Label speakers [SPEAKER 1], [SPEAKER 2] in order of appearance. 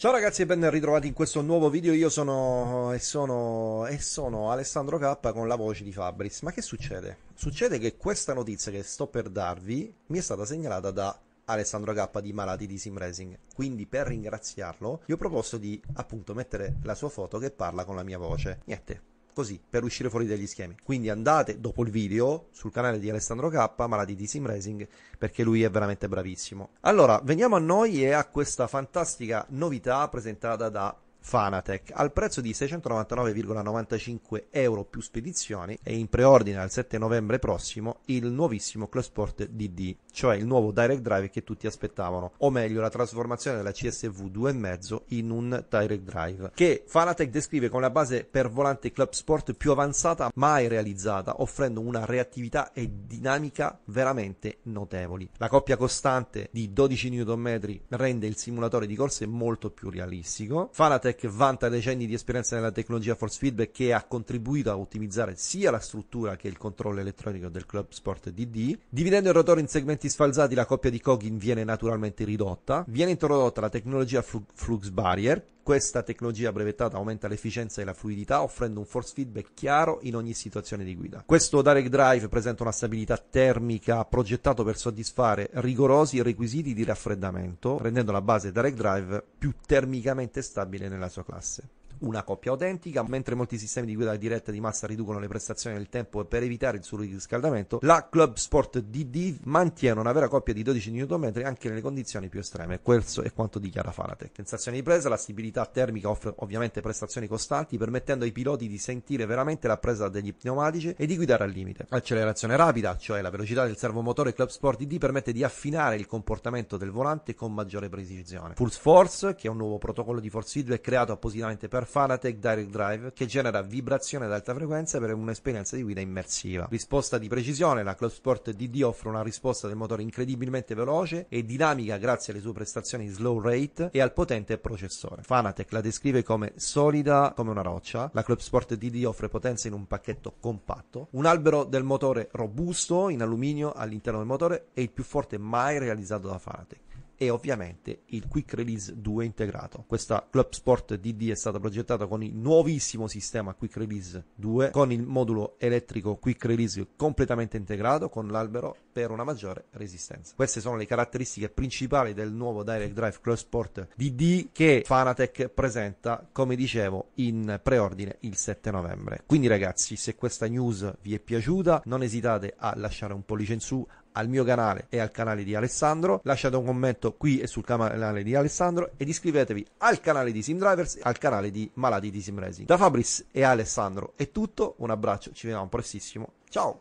[SPEAKER 1] Ciao ragazzi e ben ritrovati in questo nuovo video, io sono eh, e, sono e sono Alessandro K con la voce di Fabris. Ma che succede? Succede che questa notizia che sto per darvi mi è stata segnalata da Alessandro K di Malati di Sim Racing. Quindi per ringraziarlo gli ho proposto di appunto mettere la sua foto che parla con la mia voce. Niente, così per uscire fuori dagli schemi. Quindi andate dopo il video sul canale di Alessandro K, malati di Sim Racing, perché lui è veramente bravissimo. Allora, veniamo a noi e a questa fantastica novità presentata da Fanatec al prezzo di 699,95 euro più spedizioni e in preordine al 7 novembre prossimo il nuovissimo Classport DD, cioè il nuovo direct drive che tutti aspettavano, o meglio la trasformazione della CSV 2.5 in un direct drive, che Fanatec descrive come la base per volante club sport più avanzata mai realizzata, offrendo una reattività e dinamica veramente notevoli. La coppia costante di 12 Nm rende il simulatore di corse molto più realistico. Fanatec che vanta decenni di esperienza nella tecnologia Force Feedback che ha contribuito a ottimizzare sia la struttura che il controllo elettronico del Club Sport DD. Dividendo il rotore in segmenti sfalsati, la coppia di Cogin viene naturalmente ridotta. Viene introdotta la tecnologia Flux Barrier questa tecnologia brevettata aumenta l'efficienza e la fluidità offrendo un force feedback chiaro in ogni situazione di guida. Questo Direct Drive presenta una stabilità termica progettato per soddisfare rigorosi requisiti di raffreddamento, rendendo la base Direct Drive più termicamente stabile nella sua classe una coppia autentica, mentre molti sistemi di guida diretta di massa riducono le prestazioni nel tempo per evitare il suo riscaldamento, la Club Sport DD mantiene una vera coppia di 12 Nm anche nelle condizioni più estreme. Questo è quanto dichiara Fanatec. Sensazione di presa, la stabilità termica offre ovviamente prestazioni costanti, permettendo ai piloti di sentire veramente la presa degli pneumatici e di guidare al limite. Accelerazione rapida, cioè la velocità del servomotore Club Sport DD permette di affinare il comportamento del volante con maggiore precisione. Pulse Force, che è un nuovo protocollo di force feedback creato appositamente per Fanatec Direct Drive che genera vibrazione ad alta frequenza per un'esperienza di guida immersiva. Risposta di precisione, la Club Sport DD offre una risposta del motore incredibilmente veloce e dinamica grazie alle sue prestazioni slow rate e al potente processore. Fanatec la descrive come solida come una roccia, la Club Sport DD offre potenza in un pacchetto compatto, un albero del motore robusto in alluminio all'interno del motore e il più forte mai realizzato da Fanatec e ovviamente il Quick Release 2 integrato. Questa Club Sport DD è stata progettata con il nuovissimo sistema Quick Release 2 con il modulo elettrico Quick Release completamente integrato con l'albero per una maggiore resistenza. Queste sono le caratteristiche principali del nuovo Direct Drive Club Sport DD che Fanatec presenta, come dicevo, in preordine il 7 novembre. Quindi ragazzi, se questa news vi è piaciuta, non esitate a lasciare un pollice in su, al mio canale e al canale di Alessandro. Lasciate un commento qui e sul canale di Alessandro ed iscrivetevi al canale di SimDrivers e al canale di Malati di SimRacing. Da Fabris e Alessandro è tutto, un abbraccio, ci vediamo prestissimo, ciao!